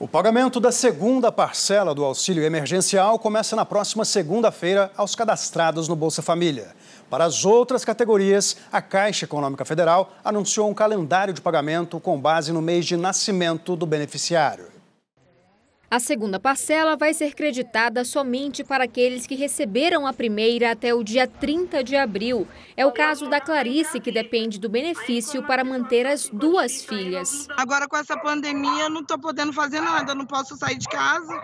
O pagamento da segunda parcela do auxílio emergencial começa na próxima segunda-feira aos cadastrados no Bolsa Família. Para as outras categorias, a Caixa Econômica Federal anunciou um calendário de pagamento com base no mês de nascimento do beneficiário. A segunda parcela vai ser creditada somente para aqueles que receberam a primeira até o dia 30 de abril. É o caso da Clarice, que depende do benefício para manter as duas filhas. Agora, com essa pandemia, eu não estou podendo fazer nada, não posso sair de casa.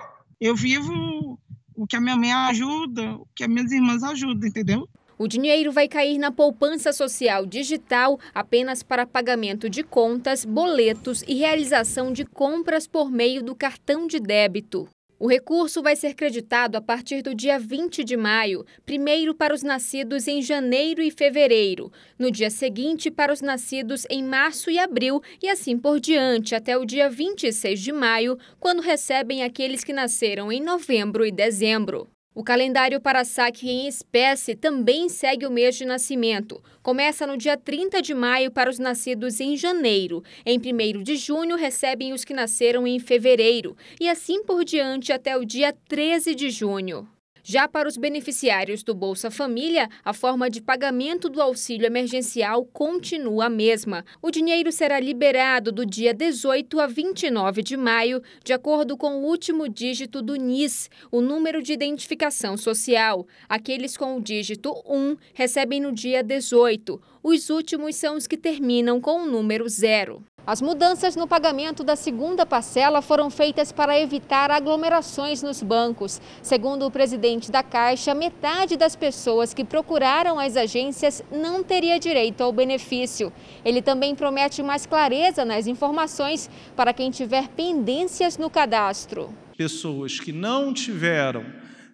Eu vivo o que a minha mãe ajuda, o que as minhas irmãs ajudam, entendeu? O dinheiro vai cair na poupança social digital apenas para pagamento de contas, boletos e realização de compras por meio do cartão de débito. O recurso vai ser creditado a partir do dia 20 de maio, primeiro para os nascidos em janeiro e fevereiro, no dia seguinte para os nascidos em março e abril e assim por diante até o dia 26 de maio, quando recebem aqueles que nasceram em novembro e dezembro. O calendário para saque em espécie também segue o mês de nascimento. Começa no dia 30 de maio para os nascidos em janeiro. Em 1 de junho recebem os que nasceram em fevereiro. E assim por diante até o dia 13 de junho. Já para os beneficiários do Bolsa Família, a forma de pagamento do auxílio emergencial continua a mesma. O dinheiro será liberado do dia 18 a 29 de maio, de acordo com o último dígito do NIS, o número de identificação social. Aqueles com o dígito 1 recebem no dia 18. Os últimos são os que terminam com o número zero. As mudanças no pagamento da segunda parcela foram feitas para evitar aglomerações nos bancos. Segundo o presidente da Caixa, metade das pessoas que procuraram as agências não teria direito ao benefício. Ele também promete mais clareza nas informações para quem tiver pendências no cadastro. Pessoas que não tiveram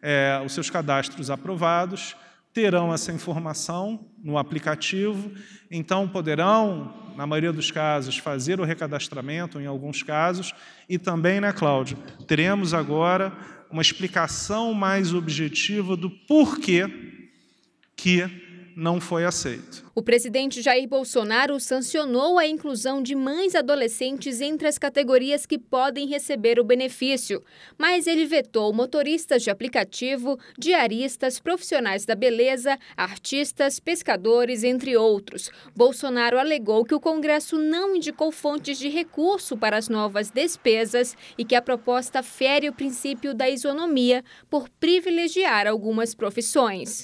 é, os seus cadastros aprovados terão essa informação no aplicativo, então poderão, na maioria dos casos, fazer o recadastramento, em alguns casos, e também, né, Cláudio? Teremos agora uma explicação mais objetiva do porquê que não foi aceito. O presidente Jair Bolsonaro sancionou a inclusão de mães adolescentes entre as categorias que podem receber o benefício, mas ele vetou motoristas de aplicativo, diaristas, profissionais da beleza, artistas, pescadores, entre outros. Bolsonaro alegou que o Congresso não indicou fontes de recurso para as novas despesas e que a proposta fere o princípio da isonomia por privilegiar algumas profissões.